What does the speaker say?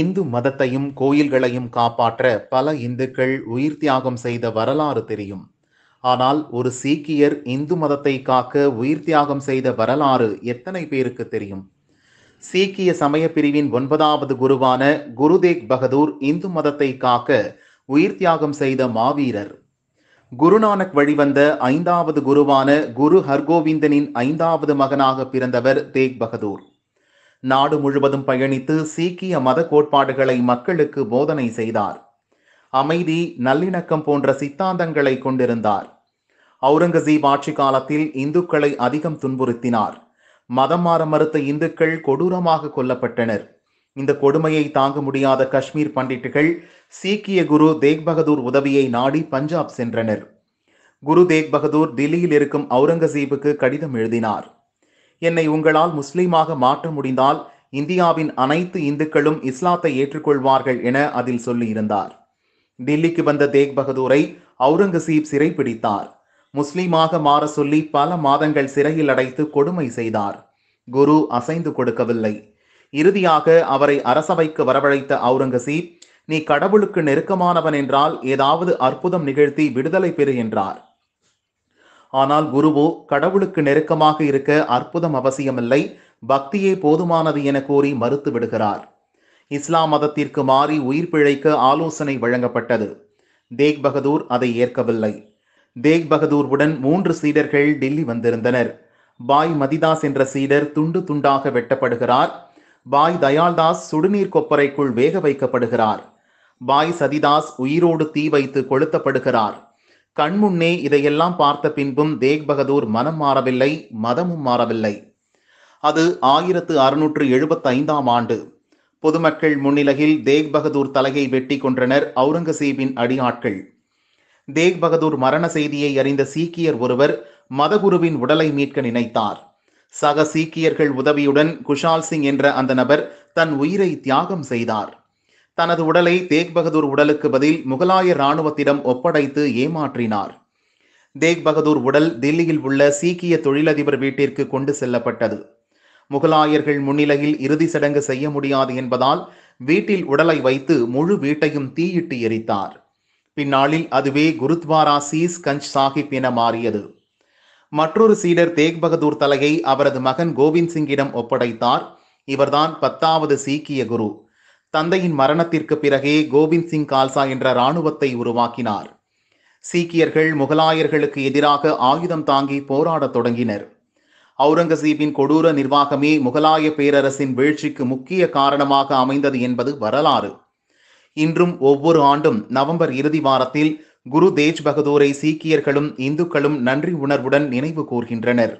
இந்து மதத்தையும் கோயில்களையும் காப்பாற்ற பல இந்துக்கள் உயிர் தியாகம் செய்த வரலாறு தெரியும் ஆனால் ஒரு சீக்கியர் இந்து மதத்தை காக்க உயிர் தியாகம் செய்த வரலாறு எத்தனை பேருக்கு தெரியும் சீக்கிய சமய பிரிவின் ஒன்பதாவது குருவான குருதேக் பகதூர் இந்து மதத்தை காக்க உயிர் தியாகம் செய்த மாவீரர் குருநானக் வழிவந்த ஐந்தாவது குருவான குரு ஹர்கோவிந்தனின் ஐந்தாவது மகனாக பிறந்தவர் தேக் பகதூர் நாடு முழுவதும் பயணித்து சீக்கிய மத கோட்பாடுகளை மக்களுக்கு போதனை செய்தார் அமைதி நல்லிணக்கம் போன்ற சித்தாந்தங்களை கொண்டிருந்தார் அவுரங்கசீப் ஆட்சி காலத்தில் இந்துக்களை அதிகம் துன்புறுத்தினார் மதம் மாற மறுத்த இந்துக்கள் கொடூரமாக கொல்லப்பட்டனர் இந்த கொடுமையை தாங்க முடியாத காஷ்மீர் பண்டிட்டுகள் சீக்கிய குரு தேக் பகதூர் உதவியை நாடி பஞ்சாப் சென்றனர் குரு தேக் பகதூர் தில்லியில் இருக்கும் அவுரங்கசீபுக்கு கடிதம் எழுதினார் என்னை உங்களால் முஸ்லீமாக மாற்ற முடிந்தால் இந்தியாவின் அனைத்து இந்துக்களும் இஸ்லாத்தை ஏற்றுக்கொள்வார்கள் என அதில் சொல்லியிருந்தார் டெல்லிக்கு வந்த தேக் பகதூரை அவுரங்கசீப் சிறைப்பிடித்தார் முஸ்லீமாக மாற சொல்லி பல மாதங்கள் சிறையில் அடைத்து கொடுமை செய்தார் குரு அசைந்து கொடுக்கவில்லை இறுதியாக அவரை அரசவைக்கு வரவழைத்த அவுரங்கசீப் நீ கடவுளுக்கு நெருக்கமானவன் என்றால் ஏதாவது அற்புதம் நிகழ்த்தி விடுதலை பெறு என்றார் ஆனால் குருவோ கடவுளுக்கு நெருக்கமாக இருக்க அற்புதம் அவசியமில்லை பக்தியே போதுமானது என கூறி மறுத்து விடுகிறார் இஸ்லாம் மதத்திற்கு மாறி உயிர் பிழைக்க ஆலோசனை வழங்கப்பட்டது தேக் பகதூர் அதை ஏற்கவில்லை தேக் பகதூர்வுடன் மூன்று சீடர்கள் டில்லி வந்திருந்தனர் பாய் மதிதாஸ் என்ற சீடர் துண்டு துண்டாக வெட்டப்படுகிறார் பாய் தயாள்தாஸ் சுடுநீர் கொப்பரைக்குள் வேக வைக்கப்படுகிறார் பாய் சதிதாஸ் உயிரோடு தீ வைத்து கொளுத்தப்படுகிறார் கண்முன்னே இதையெல்லாம் பார்த்த பின்பும் தேக் பகதூர் மனம் மாறவில்லை மதமும் மாறவில்லை அது ஆயிரத்து அறுநூற்று எழுபத்தி ஐந்தாம் ஆண்டு பொதுமக்கள் முன்னிலையில் தேக் பகதூர் தலையை வெட்டி கொன்றனர் அவுரங்கசீபின் அடியாட்கள் தேக் பகதூர் மரண செய்தியை அறிந்த சீக்கியர் ஒருவர் மதகுருவின் உடலை மீட்க நினைத்தார் சக சீக்கியர்கள் உதவியுடன் குஷால் சிங் என்ற அந்த நபர் தன் உயிரை தியாகம் செய்தார் தனது உடலை தேக் பகதூர் உடலுக்கு பதில் முகலாய இராணுவத்திடம் ஒப்படைத்து ஏமாற்றினார் தேக் பகதூர் உடல் தில்லியில் உள்ள சீக்கிய தொழிலதிபர் வீட்டிற்கு கொண்டு செல்லப்பட்டது முகலாயர்கள் முன்னிலையில் இறுதி சடங்கு செய்ய முடியாது என்பதால் வீட்டில் உடலை வைத்து முழு வீட்டையும் தீயிட்டு எரித்தார் பின்னாளில் அதுவே குருத்வாரா சீஸ் கஞ்ச் சாஹிப் என மாறியது மற்றொரு சீடர் தேக் பகதூர் தலையை அவரது மகன் கோவிந்த் சிங்கிடம் ஒப்படைத்தார் இவர்தான் பத்தாவது சீக்கிய குரு தந்தையின் மரணத்திற்கு பிறகே கோவிந்த் சிங் கால்சா என்ற இராணுவத்தை உருவாக்கினார் சீக்கியர்கள் முகலாயர்களுக்கு எதிராக ஆயுதம் தாங்கி போராடத் தொடங்கினர் அவுரங்கசீபின் கொடூர நிர்வாகமே முகலாய பேரரசின் வீழ்ச்சிக்கு முக்கிய காரணமாக அமைந்தது என்பது வரலாறு இன்றும் ஒவ்வொரு ஆண்டும் நவம்பர் இறுதி வாரத்தில் குரு தேஜ் பகதூரை சீக்கியர்களும் இந்துக்களும் நன்றி உணர்வுடன் நினைவு கூர்கின்றனர்